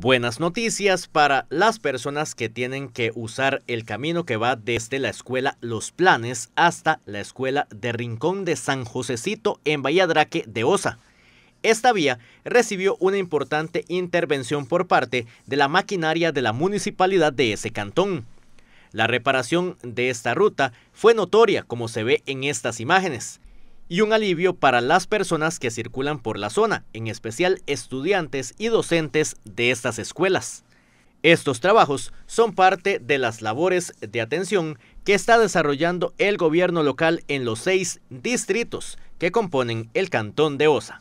Buenas noticias para las personas que tienen que usar el camino que va desde la escuela Los Planes hasta la escuela de Rincón de San Josecito en Valladraque de Osa. Esta vía recibió una importante intervención por parte de la maquinaria de la municipalidad de ese cantón. La reparación de esta ruta fue notoria como se ve en estas imágenes y un alivio para las personas que circulan por la zona, en especial estudiantes y docentes de estas escuelas. Estos trabajos son parte de las labores de atención que está desarrollando el gobierno local en los seis distritos que componen el cantón de Osa.